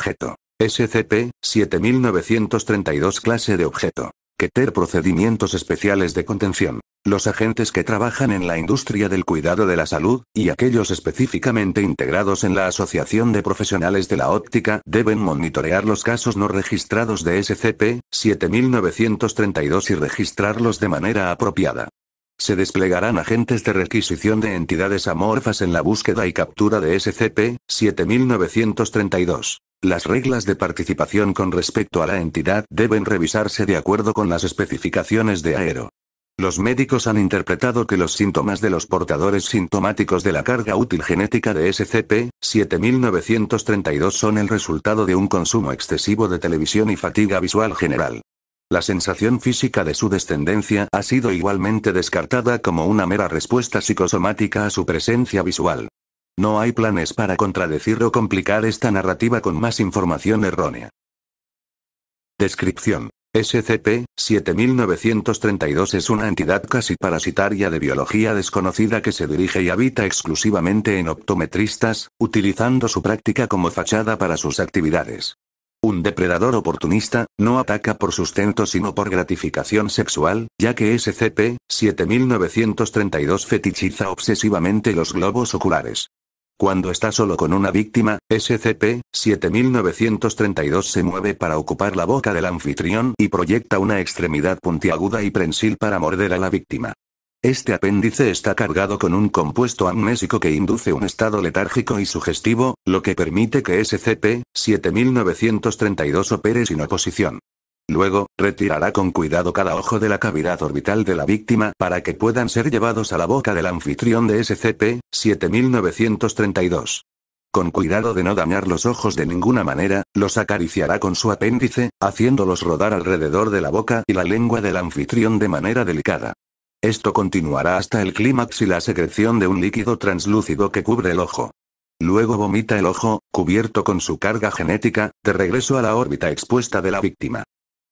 objeto. SCP-7932 clase de objeto. Keter procedimientos especiales de contención. Los agentes que trabajan en la industria del cuidado de la salud, y aquellos específicamente integrados en la Asociación de Profesionales de la Óptica, deben monitorear los casos no registrados de SCP-7932 y registrarlos de manera apropiada. Se desplegarán agentes de requisición de entidades amorfas en la búsqueda y captura de SCP-7932. Las reglas de participación con respecto a la entidad deben revisarse de acuerdo con las especificaciones de Aero. Los médicos han interpretado que los síntomas de los portadores sintomáticos de la carga útil genética de SCP-7932 son el resultado de un consumo excesivo de televisión y fatiga visual general. La sensación física de su descendencia ha sido igualmente descartada como una mera respuesta psicosomática a su presencia visual. No hay planes para contradecir o complicar esta narrativa con más información errónea. Descripción. SCP-7932 es una entidad casi parasitaria de biología desconocida que se dirige y habita exclusivamente en optometristas, utilizando su práctica como fachada para sus actividades. Un depredador oportunista, no ataca por sustento sino por gratificación sexual, ya que SCP-7932 fetichiza obsesivamente los globos oculares. Cuando está solo con una víctima, SCP-7932 se mueve para ocupar la boca del anfitrión y proyecta una extremidad puntiaguda y prensil para morder a la víctima. Este apéndice está cargado con un compuesto amnésico que induce un estado letárgico y sugestivo, lo que permite que SCP-7932 opere sin oposición. Luego, retirará con cuidado cada ojo de la cavidad orbital de la víctima para que puedan ser llevados a la boca del anfitrión de SCP-7932. Con cuidado de no dañar los ojos de ninguna manera, los acariciará con su apéndice, haciéndolos rodar alrededor de la boca y la lengua del anfitrión de manera delicada. Esto continuará hasta el clímax y la secreción de un líquido translúcido que cubre el ojo. Luego vomita el ojo, cubierto con su carga genética, de regreso a la órbita expuesta de la víctima.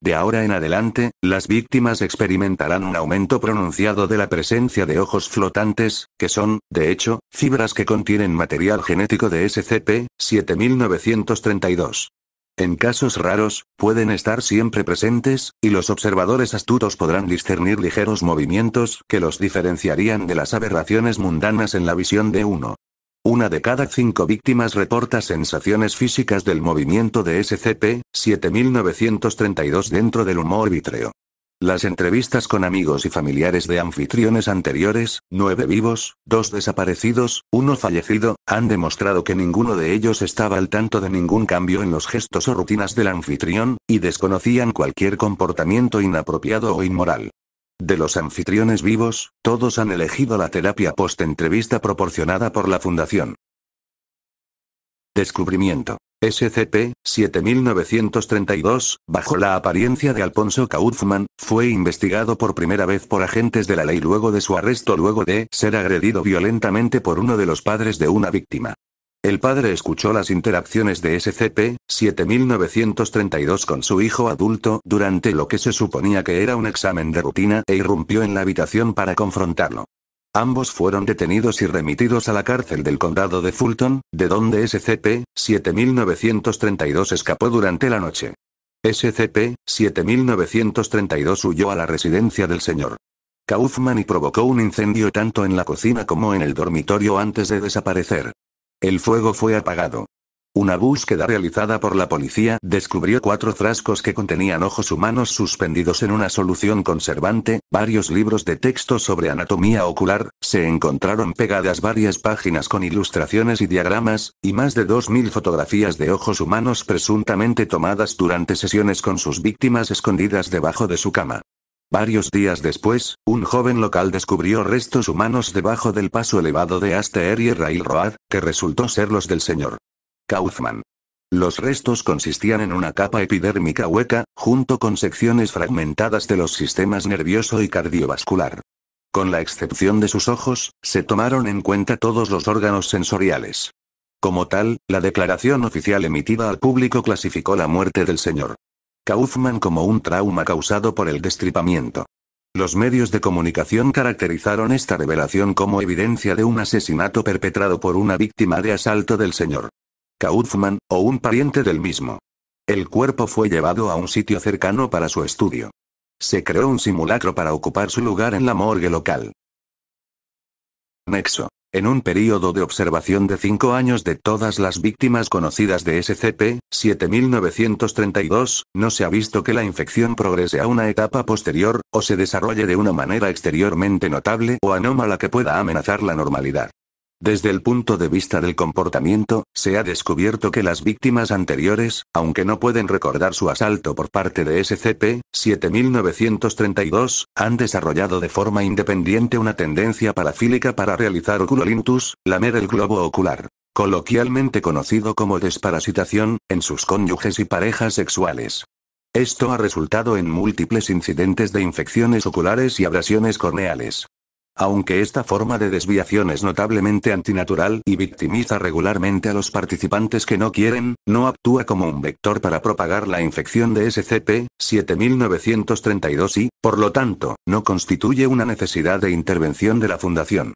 De ahora en adelante, las víctimas experimentarán un aumento pronunciado de la presencia de ojos flotantes, que son, de hecho, fibras que contienen material genético de SCP-7932. En casos raros, pueden estar siempre presentes, y los observadores astutos podrán discernir ligeros movimientos que los diferenciarían de las aberraciones mundanas en la visión de uno. Una de cada cinco víctimas reporta sensaciones físicas del movimiento de SCP-7932 dentro del humor vítreo. Las entrevistas con amigos y familiares de anfitriones anteriores, nueve vivos, dos desaparecidos, uno fallecido, han demostrado que ninguno de ellos estaba al tanto de ningún cambio en los gestos o rutinas del anfitrión, y desconocían cualquier comportamiento inapropiado o inmoral. De los anfitriones vivos, todos han elegido la terapia post-entrevista proporcionada por la Fundación. Descubrimiento. SCP-7932, bajo la apariencia de Alfonso Kaufman, fue investigado por primera vez por agentes de la ley luego de su arresto luego de ser agredido violentamente por uno de los padres de una víctima. El padre escuchó las interacciones de SCP-7932 con su hijo adulto durante lo que se suponía que era un examen de rutina e irrumpió en la habitación para confrontarlo. Ambos fueron detenidos y remitidos a la cárcel del condado de Fulton, de donde SCP-7932 escapó durante la noche. SCP-7932 huyó a la residencia del señor Kaufman y provocó un incendio tanto en la cocina como en el dormitorio antes de desaparecer. El fuego fue apagado. Una búsqueda realizada por la policía descubrió cuatro frascos que contenían ojos humanos suspendidos en una solución conservante, varios libros de texto sobre anatomía ocular, se encontraron pegadas varias páginas con ilustraciones y diagramas, y más de 2.000 fotografías de ojos humanos presuntamente tomadas durante sesiones con sus víctimas escondidas debajo de su cama. Varios días después, un joven local descubrió restos humanos debajo del paso elevado de Asteria Road, que resultó ser los del señor Kaufman. Los restos consistían en una capa epidérmica hueca, junto con secciones fragmentadas de los sistemas nervioso y cardiovascular. Con la excepción de sus ojos, se tomaron en cuenta todos los órganos sensoriales. Como tal, la declaración oficial emitida al público clasificó la muerte del señor Kaufman como un trauma causado por el destripamiento. Los medios de comunicación caracterizaron esta revelación como evidencia de un asesinato perpetrado por una víctima de asalto del señor Kaufman, o un pariente del mismo. El cuerpo fue llevado a un sitio cercano para su estudio. Se creó un simulacro para ocupar su lugar en la morgue local. Nexo. En un período de observación de 5 años de todas las víctimas conocidas de SCP-7932, no se ha visto que la infección progrese a una etapa posterior, o se desarrolle de una manera exteriormente notable o anómala que pueda amenazar la normalidad. Desde el punto de vista del comportamiento, se ha descubierto que las víctimas anteriores, aunque no pueden recordar su asalto por parte de SCP-7932, han desarrollado de forma independiente una tendencia parafílica para realizar oculolintus, lamer el globo ocular, coloquialmente conocido como desparasitación, en sus cónyuges y parejas sexuales. Esto ha resultado en múltiples incidentes de infecciones oculares y abrasiones corneales. Aunque esta forma de desviación es notablemente antinatural y victimiza regularmente a los participantes que no quieren, no actúa como un vector para propagar la infección de SCP-7932 y, por lo tanto, no constituye una necesidad de intervención de la Fundación.